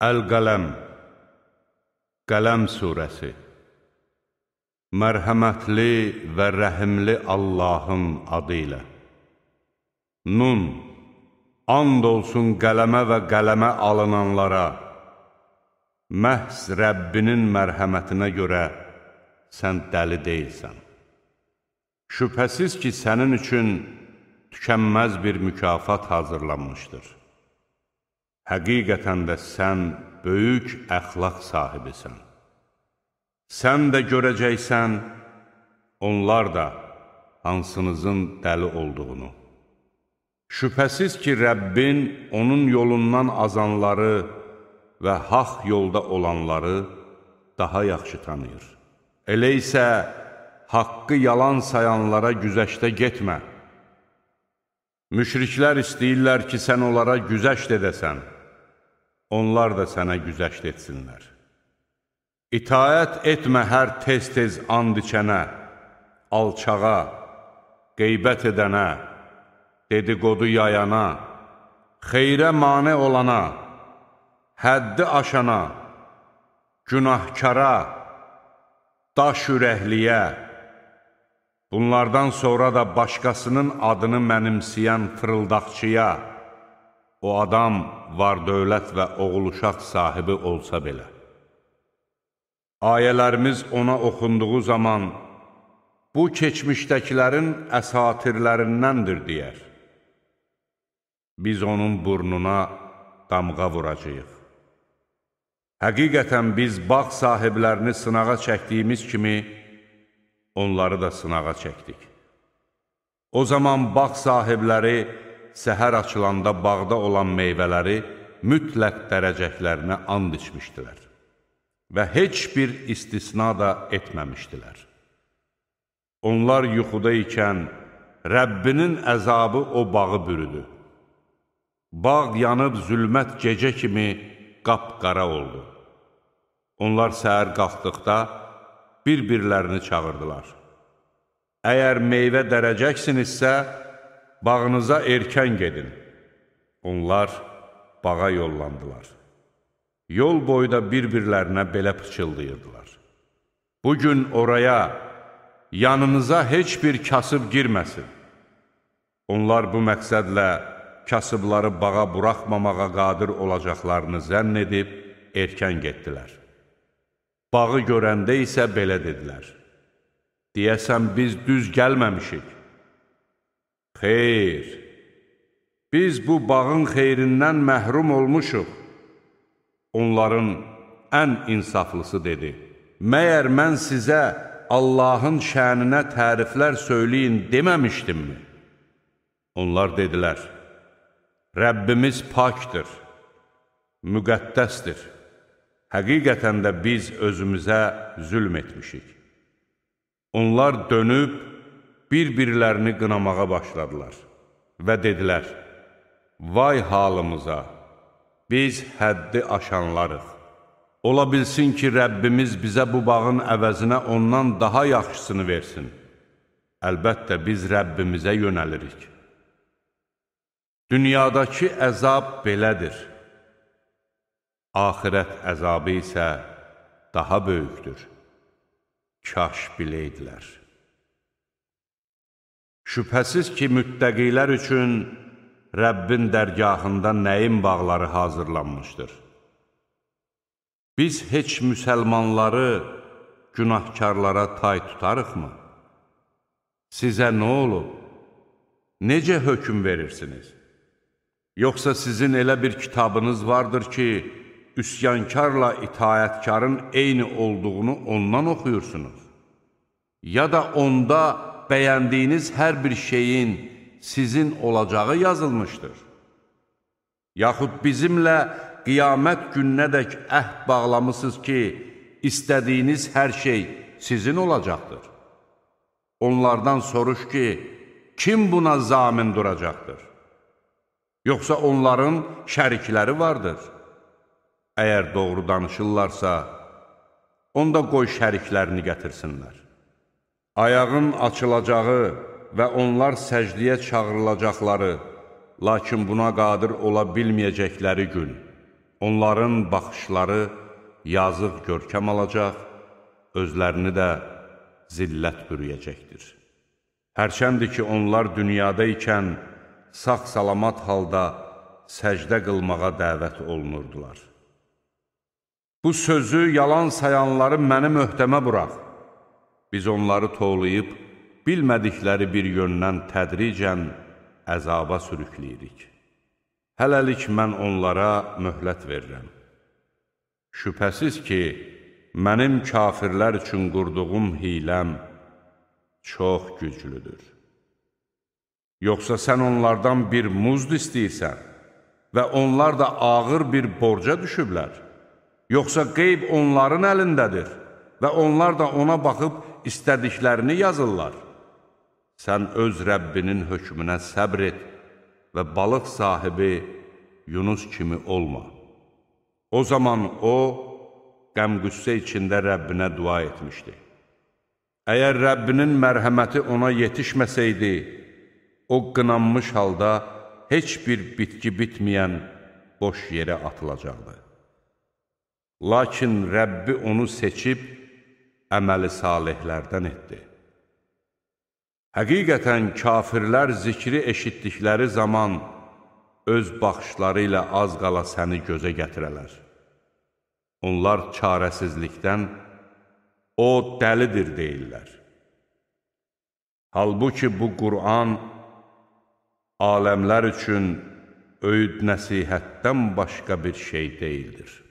Əl-Qələm Qələm surəsi Mərhəmətli və rəhimli Allahın adı ilə Nun And olsun qələmə və qələmə alınanlara Məhz Rəbbinin mərhəmətinə görə sən dəli deyilsən Şübhəsiz ki, sənin üçün tükənməz bir mükafat hazırlanmışdır Həqiqətən də sən böyük əxlaq sahibisən. Sən də görəcəksən, onlar da hansınızın dəli olduğunu. Şübhəsiz ki, Rəbbin onun yolundan azanları və haq yolda olanları daha yaxşı tanıyır. Elə isə haqqı yalan sayanlara güzəşdə getmə. Müşriklər istəyirlər ki, sən onlara güzəşd edəsən onlar da sənə güzəşt etsinlər. İtaət etmə hər tez-tez and içənə, alçağa, qeybət edənə, dedikodu yayana, xeyrə mane olana, həddi aşana, günahkara, daş ürəkliyə, bunlardan sonra da başqasının adını mənimsəyən fırıldaqçıya, O adam var dövlət və oğul uşaq sahibi olsa belə. Ayələrimiz ona oxunduğu zaman, bu keçmişdəkilərin əsatirlərindəndir, deyər. Biz onun burnuna damğa vuracaq. Həqiqətən biz bağ sahiblərini sınağa çəkdiyimiz kimi, onları da sınağa çəkdik. O zaman bağ sahibləri, səhər açılanda bağda olan meyvələri mütləq dərəcəklərinə and içmişdilər və heç bir istisna da etməmişdilər. Onlar yuxuda ikən Rəbbinin əzabı o bağı bürüdü. Bağ yanıb zülmət gecə kimi qapqara oldu. Onlar səhər qalxdıqda bir-birlərini çağırdılar. Əgər meyvə dərəcəksinizsə, bağınıza erkən gedin. Onlar bağa yollandılar. Yol boyda bir-birlərinə belə pıçıldayırdılar. Bugün oraya, yanınıza heç bir kasıb girməsin. Onlar bu məqsədlə kasıbları bağa buraxmamağa qadir olacaqlarını zənn edib, erkən getdilər. Bağı görəndə isə belə dedilər. Deyəsən, biz düz gəlməmişik. Xeyr, biz bu bağın xeyrindən məhrum olmuşuq. Onların ən insaflısı dedi, Məyər mən sizə Allahın şəninə təriflər söyləyin deməmişdimmi? Onlar dedilər, Rəbbimiz pakdır, müqəddəsdir. Həqiqətən də biz özümüzə zülm etmişik. Onlar dönüb, bir-birlərini qınamağa başladılar və dedilər, Vay halımıza, biz həddi aşanlarıq. Ola bilsin ki, Rəbbimiz bizə bu bağın əvəzinə ondan daha yaxşısını versin. Əlbəttə, biz Rəbbimizə yönəlirik. Dünyadakı əzab belədir. Ahirət əzabı isə daha böyükdür. Kaş biləydilər. Şübhəsiz ki, müttəqilər üçün Rəbbin dərgahında nəyin bağları hazırlanmışdır. Biz heç müsəlmanları günahkarlara tay tutarıqmı? Sizə nə olub? Necə hökum verirsiniz? Yoxsa sizin elə bir kitabınız vardır ki, üsyankarla itayətkarın eyni olduğunu ondan oxuyursunuz? Ya da onda bəyəndiyiniz hər bir şeyin sizin olacağı yazılmışdır. Yaxud bizimlə qiyamət gününədək əhd bağlamısınız ki, istədiyiniz hər şey sizin olacaqdır. Onlardan soruş ki, kim buna zamin duracaqdır? Yoxsa onların şərikləri vardır? Əgər doğru danışırlarsa, onda qoy şəriklərini gətirsinlər ayağın açılacağı və onlar səcdiyə çağırılacaqları, lakin buna qadir ola bilməyəcəkləri gün, onların baxışları yazıq görkəm alacaq, özlərini də zillət bürüyəcəkdir. Hərçəndir ki, onlar dünyada ikən sağ-salamat halda səcdə qılmağa dəvət olunurdular. Bu sözü yalan sayanları mənim öhdəmə burax. Biz onları toğlayıb, bilmədikləri bir yöndən tədricən əzaba sürükləyirik. Hələlik mən onlara möhlət verirəm. Şübhəsiz ki, mənim kafirlər üçün qurduğum hiləm çox güclüdür. Yoxsa sən onlardan bir muzd istəyirsən və onlar da ağır bir borca düşüblər, yoxsa qeyb onların əlindədir və onlar da ona baxıb istədiklərini yazırlar. Sən öz Rəbbinin hökmünə səbr et və balıq sahibi Yunus kimi olma. O zaman o, qəm-qüssə içində Rəbbinə dua etmişdi. Əgər Rəbbinin mərhəməti ona yetişməsəydi, o qınanmış halda heç bir bitki bitməyən boş yerə atılacaqdı. Lakin Rəbbi onu seçib, əməli salihlərdən etdi. Həqiqətən kafirlər zikri eşitdikləri zaman öz baxışları ilə az qala səni gözə gətirələr. Onlar çarəsizlikdən o dəlidir deyirlər. Halbuki bu Qur'an aləmlər üçün öyüd nəsihətdən başqa bir şey deyildir.